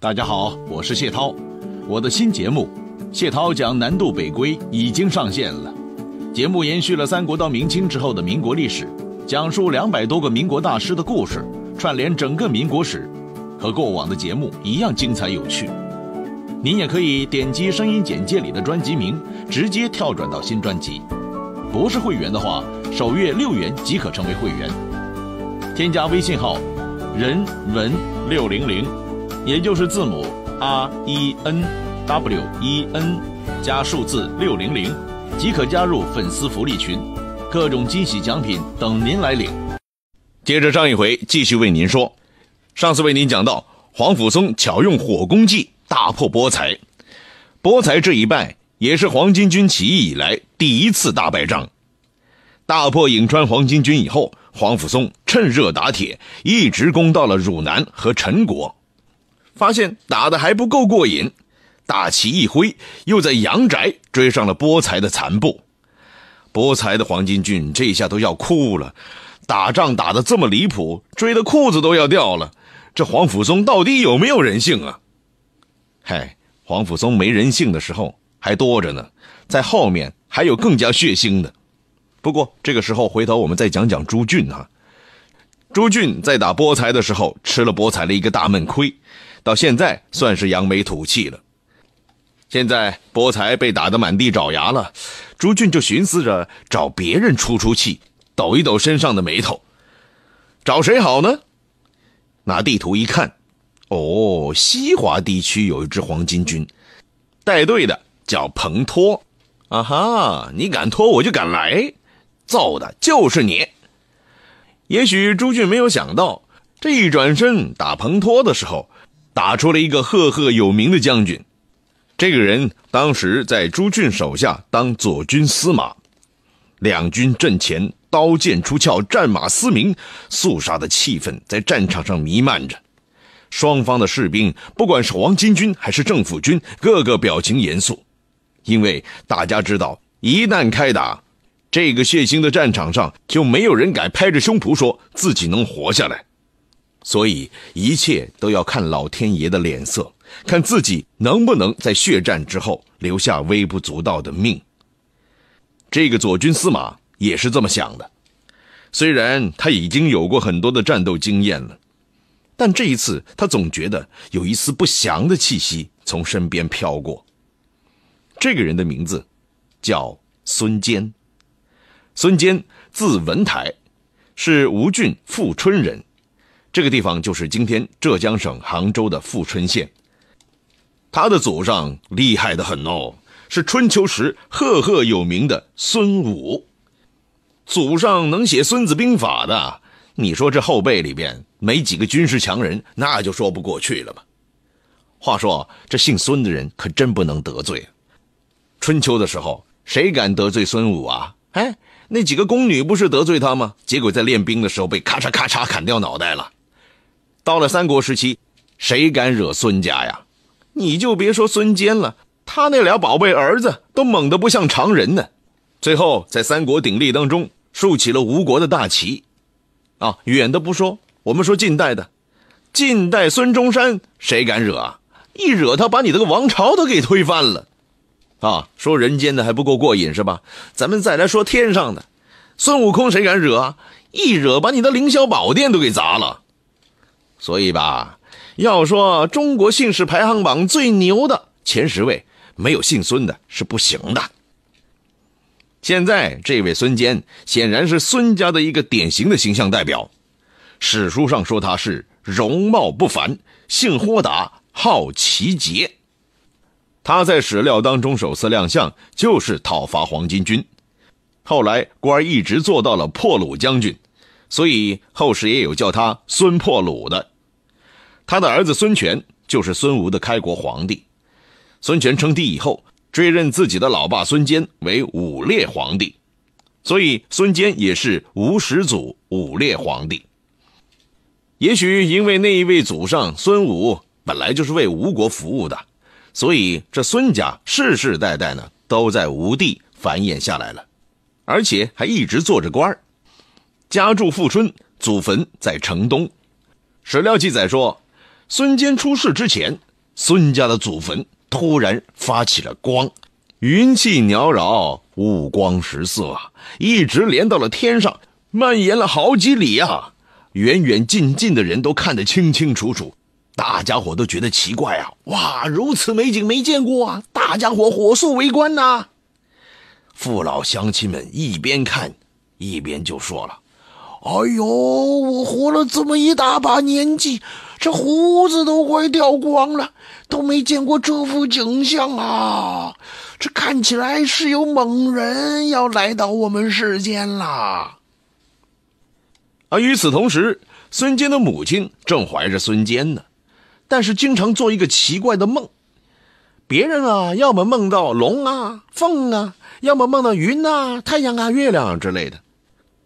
大家好，我是谢涛。我的新节目《谢涛讲南渡北归》已经上线了。节目延续了三国到明清之后的民国历史，讲述两百多个民国大师的故事，串联整个民国史，和过往的节目一样精彩有趣。您也可以点击声音简介里的专辑名，直接跳转到新专辑。不是会员的话，首月六元即可成为会员。添加微信号：人文六零零。也就是字母 R E N W E N 加数字六零零，即可加入粉丝福利群，各种惊喜奖品等您来领。接着上一回继续为您说，上次为您讲到黄甫松巧用火攻计大破波才，波才这一败也是黄巾军起义以来第一次大败仗。大破颍川黄巾军以后，黄甫松趁热打铁，一直攻到了汝南和陈国。发现打的还不够过瘾，大旗一挥，又在阳宅追上了波才的残部。波才的黄金俊这一下都要哭了，打仗打的这么离谱，追的裤子都要掉了。这黄甫松到底有没有人性啊？嗨，黄甫松没人性的时候还多着呢，在后面还有更加血腥的。不过这个时候回头我们再讲讲朱俊哈。朱俊在打波才的时候吃了波才的一个大闷亏。到现在算是扬眉吐气了。现在波才被打得满地找牙了，朱俊就寻思着找别人出出气，抖一抖身上的眉头。找谁好呢？拿地图一看，哦，西华地区有一支黄巾军，带队的叫彭脱。啊哈，你敢脱我就敢来，揍的就是你。也许朱俊没有想到，这一转身打彭脱的时候。打出了一个赫赫有名的将军，这个人当时在朱俊手下当左军司马。两军阵前，刀剑出鞘，战马嘶鸣，肃杀的气氛在战场上弥漫着。双方的士兵，不管是黄巾军还是政府军，个个表情严肃，因为大家知道，一旦开打，这个血腥的战场上就没有人敢拍着胸脯说自己能活下来。所以一切都要看老天爷的脸色，看自己能不能在血战之后留下微不足道的命。这个左军司马也是这么想的。虽然他已经有过很多的战斗经验了，但这一次他总觉得有一丝不祥的气息从身边飘过。这个人的名字叫孙坚，孙坚字文台，是吴郡富春人。这个地方就是今天浙江省杭州的富春县。他的祖上厉害的很哦，是春秋时赫赫有名的孙武。祖上能写《孙子兵法》的，你说这后辈里边没几个军事强人，那就说不过去了吧？话说这姓孙的人可真不能得罪。春秋的时候，谁敢得罪孙武啊？哎，那几个宫女不是得罪他吗？结果在练兵的时候被咔嚓咔嚓砍掉脑袋了。到了三国时期，谁敢惹孙家呀？你就别说孙坚了，他那俩宝贝儿子都猛得不像常人呢。最后在三国鼎立当中，竖起了吴国的大旗。啊，远的不说，我们说近代的，近代孙中山谁敢惹啊？一惹他，把你这个王朝都给推翻了。啊，说人间的还不够过瘾是吧？咱们再来说天上的，孙悟空谁敢惹啊？一惹把你的凌霄宝殿都给砸了。所以吧，要说中国姓氏排行榜最牛的前十位，没有姓孙的是不行的。现在这位孙坚，显然是孙家的一个典型的形象代表。史书上说他是容貌不凡，性豁达，好奇杰。他在史料当中首次亮相就是讨伐黄巾军，后来官儿一直做到了破虏将军，所以后世也有叫他孙破虏的。他的儿子孙权就是孙吴的开国皇帝。孙权称帝以后，追认自己的老爸孙坚为武烈皇帝，所以孙坚也是吴始祖武烈皇帝。也许因为那一位祖上孙武本来就是为吴国服务的，所以这孙家世世代代呢都在吴地繁衍下来了，而且还一直做着官儿。家住富春，祖坟在城东。史料记载说。孙坚出事之前，孙家的祖坟突然发起了光，云气缭绕，五光十色一直连到了天上，蔓延了好几里呀。远远近近的人都看得清清楚楚，大家伙都觉得奇怪啊！哇，如此美景没见过啊！大家伙火速围观呐！父老乡亲们一边看，一边就说了：“哎呦，我活了这么一大把年纪。”这胡子都快掉光了，都没见过这幅景象啊！这看起来是有猛人要来到我们世间了。而与此同时，孙坚的母亲正怀着孙坚呢，但是经常做一个奇怪的梦。别人啊，要么梦到龙啊、凤啊，要么梦到云啊、太阳啊、月亮之类的，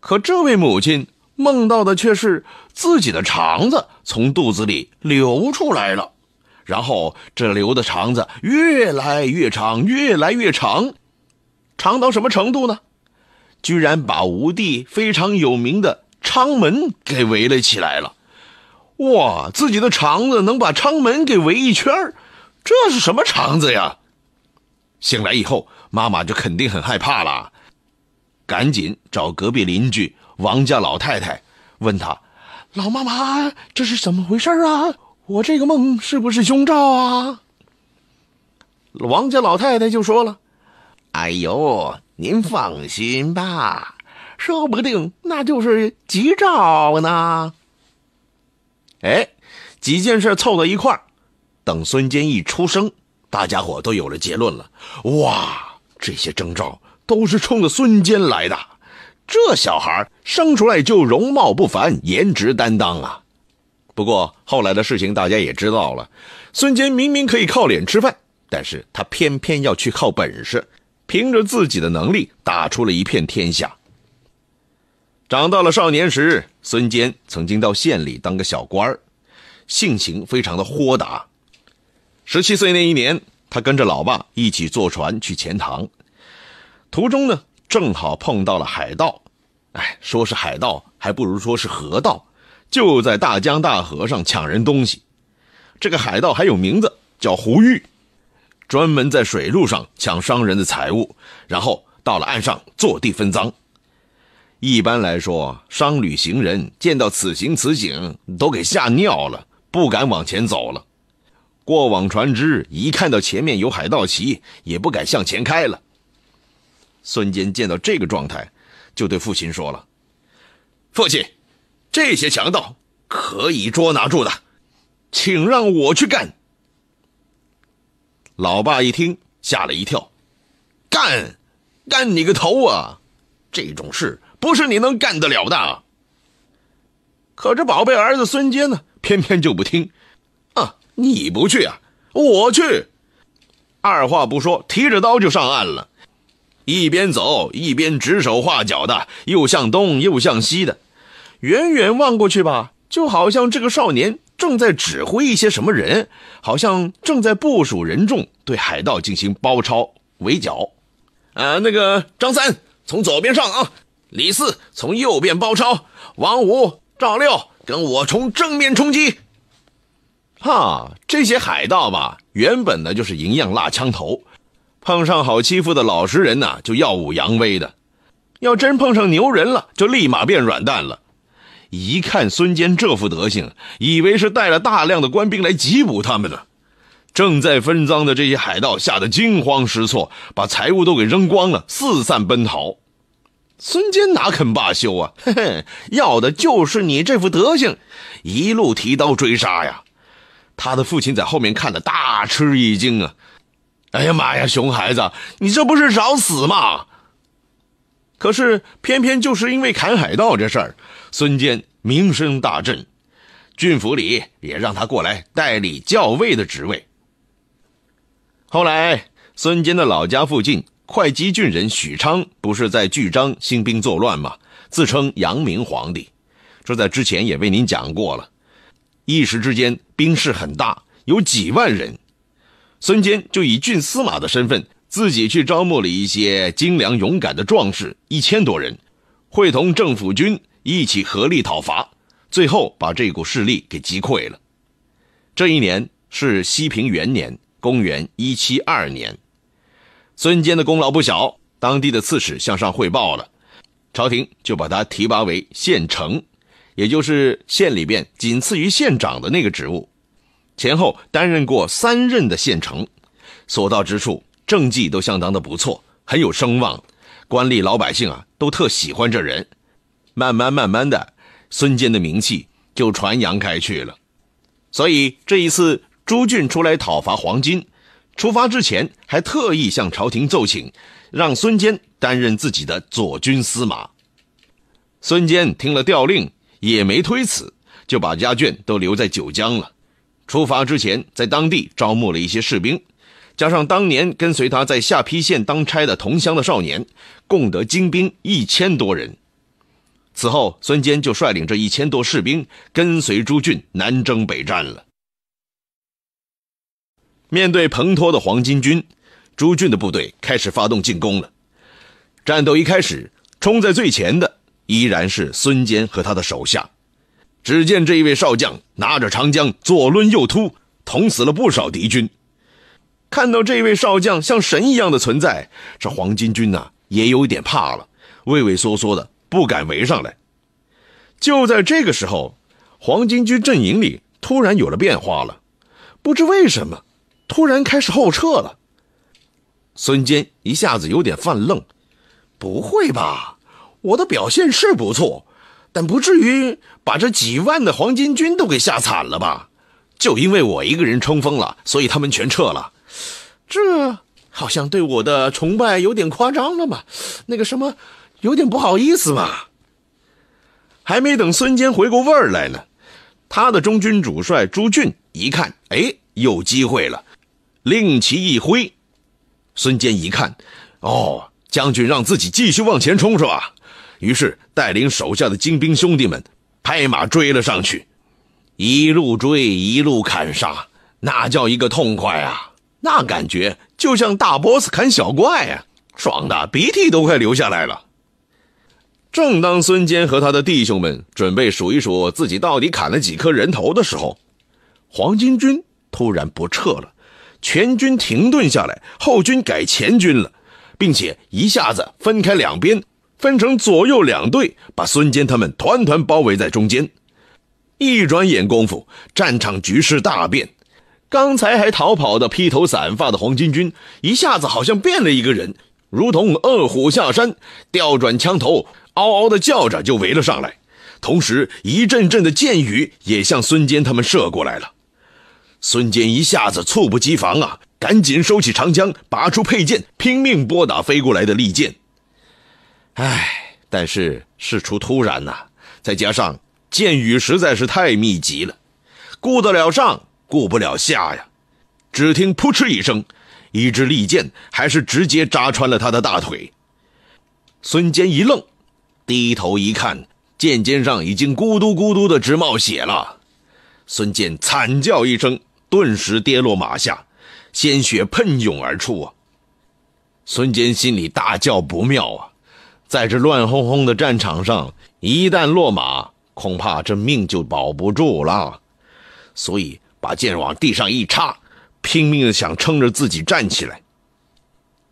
可这位母亲。梦到的却是自己的肠子从肚子里流出来了，然后这流的肠子越来越长，越来越长，长到什么程度呢？居然把吴地非常有名的昌门给围了起来了！哇，自己的肠子能把昌门给围一圈儿，这是什么肠子呀？醒来以后，妈妈就肯定很害怕了，赶紧找隔壁邻居。王家老太太问他：“老妈妈，这是怎么回事啊？我这个梦是不是凶兆啊？”王家老太太就说了：“哎呦，您放心吧，说不定那就是吉兆呢。”哎，几件事凑到一块儿，等孙坚一出生，大家伙都有了结论了。哇，这些征兆都是冲着孙坚来的。这小孩生出来就容貌不凡，颜值担当啊！不过后来的事情大家也知道了，孙坚明明可以靠脸吃饭，但是他偏偏要去靠本事，凭着自己的能力打出了一片天下。长到了少年时，孙坚曾经到县里当个小官儿，性情非常的豁达。十七岁那一年，他跟着老爸一起坐船去钱塘，途中呢。正好碰到了海盗，哎，说是海盗，还不如说是河盗，就在大江大河上抢人东西。这个海盗还有名字，叫胡玉，专门在水路上抢商人的财物，然后到了岸上坐地分赃。一般来说，商旅行人见到此情此景，都给吓尿了，不敢往前走了。过往船只一看到前面有海盗旗，也不敢向前开了。孙坚见到这个状态，就对父亲说了：“父亲，这些强盗可以捉拿住的，请让我去干。”老爸一听，吓了一跳：“干，干你个头啊！这种事不是你能干得了的。”可这宝贝儿子孙坚呢，偏偏就不听：“啊，你不去啊，我去！”二话不说，提着刀就上岸了。一边走一边指手画脚的，又向东又向西的，远远望过去吧，就好像这个少年正在指挥一些什么人，好像正在部署人众对海盗进行包抄围剿。啊，那个张三从左边上啊，李四从右边包抄，王五、赵六跟我从正面冲击。哈，这些海盗吧，原本呢就是银样蜡枪头。碰上好欺负的老实人呐，就耀武扬威的；要真碰上牛人了，就立马变软蛋了。一看孙坚这副德行，以为是带了大量的官兵来缉捕他们的。正在分赃的这些海盗吓得惊慌失措，把财物都给扔光了，四散奔逃。孙坚哪肯罢休啊！嘿嘿，要的就是你这副德行，一路提刀追杀呀！他的父亲在后面看的大吃一惊啊！哎呀妈呀，熊孩子，你这不是找死吗？可是偏偏就是因为砍海盗这事儿，孙坚名声大振，郡府里也让他过来代理校尉的职位。后来，孙坚的老家附近会稽郡人许昌，不是在巨章兴兵作乱吗？自称阳明皇帝，这在之前也为您讲过了。一时之间，兵势很大，有几万人。孙坚就以郡司马的身份，自己去招募了一些精良勇敢的壮士一千多人，会同政府军一起合力讨伐，最后把这股势力给击溃了。这一年是西平元年，公元一七二年，孙坚的功劳不小，当地的刺史向上汇报了，朝廷就把他提拔为县丞，也就是县里边仅次于县长的那个职务。前后担任过三任的县丞，所到之处政绩都相当的不错，很有声望，官吏老百姓啊都特喜欢这人。慢慢慢慢的，孙坚的名气就传扬开去了。所以这一次朱俊出来讨伐黄巾，出发之前还特意向朝廷奏请，让孙坚担任自己的左军司马。孙坚听了调令也没推辞，就把家眷都留在九江了。出发之前，在当地招募了一些士兵，加上当年跟随他在下邳县当差的同乡的少年，共得精兵一千多人。此后，孙坚就率领这一千多士兵跟随朱俊南征北战了。面对彭脱的黄巾军，朱俊的部队开始发动进攻了。战斗一开始，冲在最前的依然是孙坚和他的手下。只见这一位少将拿着长枪，左抡右突，捅死了不少敌军。看到这位少将像神一样的存在，这黄巾军呐，也有点怕了，畏畏缩缩的不敢围上来。就在这个时候，黄巾军阵营里突然有了变化了，不知为什么，突然开始后撤了。孙坚一下子有点犯愣，不会吧？我的表现是不错。但不至于把这几万的黄巾军都给吓惨了吧？就因为我一个人冲锋了，所以他们全撤了。这好像对我的崇拜有点夸张了吧？那个什么，有点不好意思嘛。还没等孙坚回过味儿来呢，他的中军主帅朱俊一看，哎，有机会了，令旗一挥，孙坚一看，哦，将军让自己继续往前冲，是吧？于是带领手下的精兵兄弟们，拍马追了上去，一路追，一路砍杀，那叫一个痛快啊！那感觉就像大 boss 砍小怪啊，爽的鼻涕都快流下来了。正当孙坚和他的弟兄们准备数一数自己到底砍了几颗人头的时候，黄巾军突然不撤了，全军停顿下来，后军改前军了，并且一下子分开两边。分成左右两队，把孙坚他们团团包围在中间。一转眼功夫，战场局势大变。刚才还逃跑的披头散发的黄巾军，一下子好像变了一个人，如同饿虎下山，调转枪头，嗷嗷的叫着就围了上来。同时，一阵阵的箭雨也向孙坚他们射过来了。孙坚一下子猝不及防啊，赶紧收起长枪，拔出佩剑，拼命拨打飞过来的利箭。唉，但是事出突然呐，再加上箭雨实在是太密集了，顾得了上，顾不了下呀。只听扑哧一声，一支利箭还是直接扎穿了他的大腿。孙坚一愣，低头一看，剑尖上已经咕嘟咕嘟的直冒血了。孙坚惨叫一声，顿时跌落马下，鲜血喷涌而出。啊！孙坚心里大叫不妙啊！在这乱哄哄的战场上，一旦落马，恐怕这命就保不住了。所以，把剑往地上一插，拼命的想撑着自己站起来。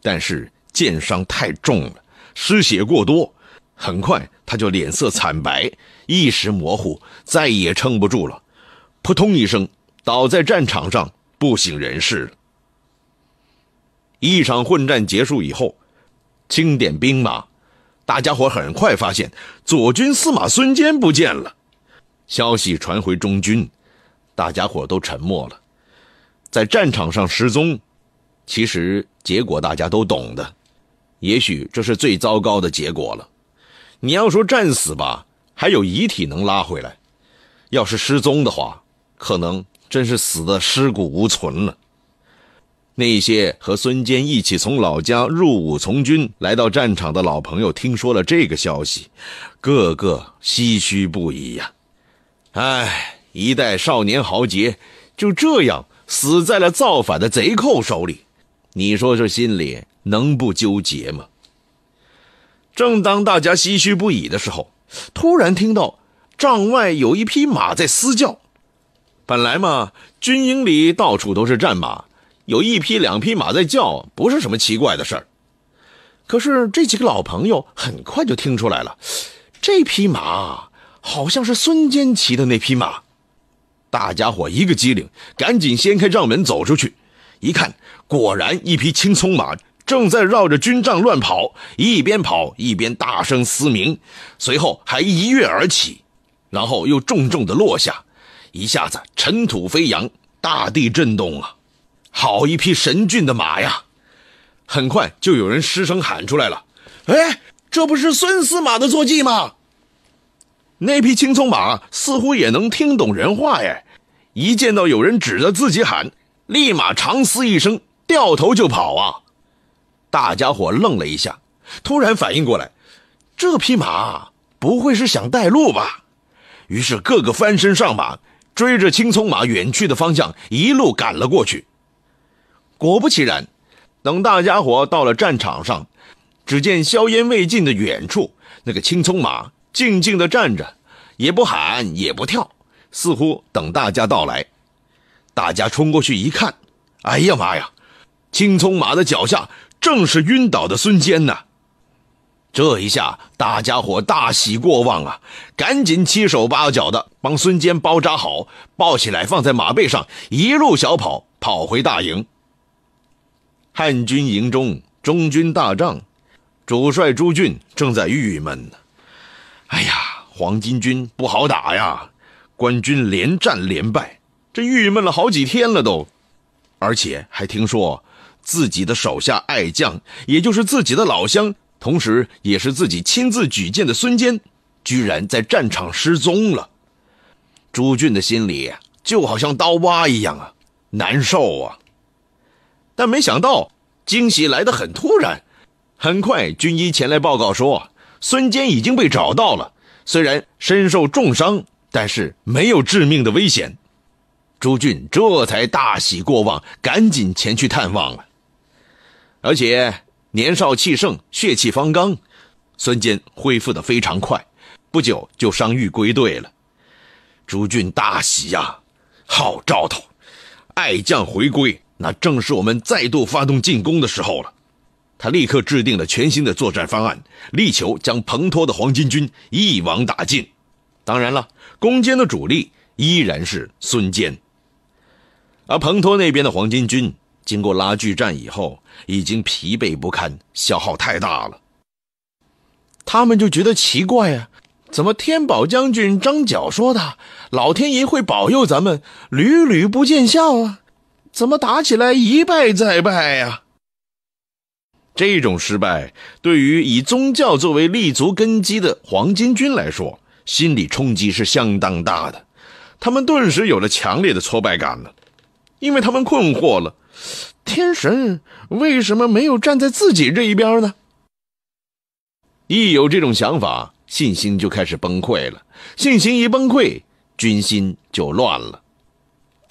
但是剑伤太重了，失血过多，很快他就脸色惨白，意识模糊，再也撑不住了。扑通一声，倒在战场上，不省人事一场混战结束以后，清点兵马。大家伙很快发现左军司马孙坚不见了，消息传回中军，大家伙都沉默了。在战场上失踪，其实结果大家都懂的。也许这是最糟糕的结果了。你要说战死吧，还有遗体能拉回来；要是失踪的话，可能真是死的尸骨无存了。那些和孙坚一起从老家入伍从军来到战场的老朋友，听说了这个消息，个个唏嘘不已呀！哎，一代少年豪杰就这样死在了造反的贼寇手里，你说这心里能不纠结吗？正当大家唏嘘不已的时候，突然听到帐外有一匹马在嘶叫。本来嘛，军营里到处都是战马。有一匹两匹马在叫，不是什么奇怪的事儿。可是这几个老朋友很快就听出来了，这匹马好像是孙坚骑的那匹马。大家伙一个机灵，赶紧掀开帐门走出去，一看，果然一匹青葱马正在绕着军帐乱跑，一边跑一边大声嘶鸣，随后还一跃而起，然后又重重的落下，一下子尘土飞扬，大地震动啊！好一匹神骏的马呀！很快就有人失声喊出来了：“哎，这不是孙司马的坐骑吗？”那匹青鬃马似乎也能听懂人话耶，一见到有人指着自己喊，立马长嘶一声，掉头就跑啊！大家伙愣了一下，突然反应过来，这匹马不会是想带路吧？于是各个翻身上马，追着青鬃马远去的方向一路赶了过去。果不其然，等大家伙到了战场上，只见硝烟未尽的远处，那个青葱马静静的站着，也不喊也不跳，似乎等大家到来。大家冲过去一看，哎呀妈呀！青葱马的脚下正是晕倒的孙坚呐！这一下大家伙大喜过望啊，赶紧七手八脚的帮孙坚包扎好，抱起来放在马背上，一路小跑跑回大营。汉军营中，中军大帐，主帅朱俊正在郁闷呢。哎呀，黄巾军不好打呀，官军连战连败，这郁闷了好几天了都。而且还听说自己的手下爱将，也就是自己的老乡，同时也是自己亲自举荐的孙坚，居然在战场失踪了。朱俊的心里就好像刀疤一样啊，难受啊。但没想到惊喜来得很突然，很快军医前来报告说，孙坚已经被找到了，虽然身受重伤，但是没有致命的危险。朱俊这才大喜过望，赶紧前去探望了。而且年少气盛，血气方刚，孙坚恢复的非常快，不久就伤愈归队了。朱俊大喜呀，好兆头，爱将回归。那正是我们再度发动进攻的时候了。他立刻制定了全新的作战方案，力求将彭托的黄巾军一网打尽。当然了，攻坚的主力依然是孙坚。而彭托那边的黄巾军经过拉锯战以后，已经疲惫不堪，消耗太大了。他们就觉得奇怪呀，怎么天宝将军张角说的“老天爷会保佑咱们”，屡屡不见效啊？怎么打起来一败再败呀？这种失败对于以宗教作为立足根基的黄巾军来说，心理冲击是相当大的。他们顿时有了强烈的挫败感了，因为他们困惑了：天神为什么没有站在自己这一边呢？一有这种想法，信心就开始崩溃了。信心一崩溃，军心就乱了。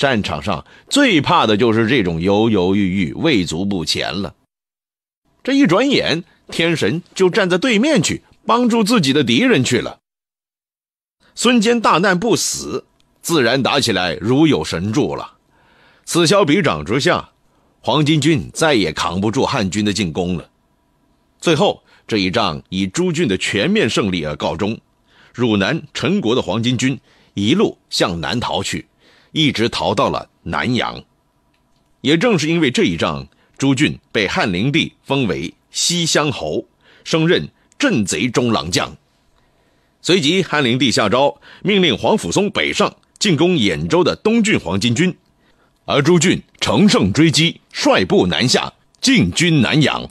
战场上最怕的就是这种犹犹豫豫、畏足不前了。这一转眼，天神就站在对面去帮助自己的敌人去了。孙坚大难不死，自然打起来如有神助了。此消彼长之下，黄巾军再也扛不住汉军的进攻了。最后这一仗以朱俊的全面胜利而告终，汝南陈国的黄巾军一路向南逃去。一直逃到了南阳。也正是因为这一仗，朱俊被汉灵帝封为西乡侯，升任镇贼中郎将。随即，汉灵帝下诏，命令黄甫嵩北上进攻兖州的东郡黄巾军，而朱俊乘胜追击，率部南下，进军南阳。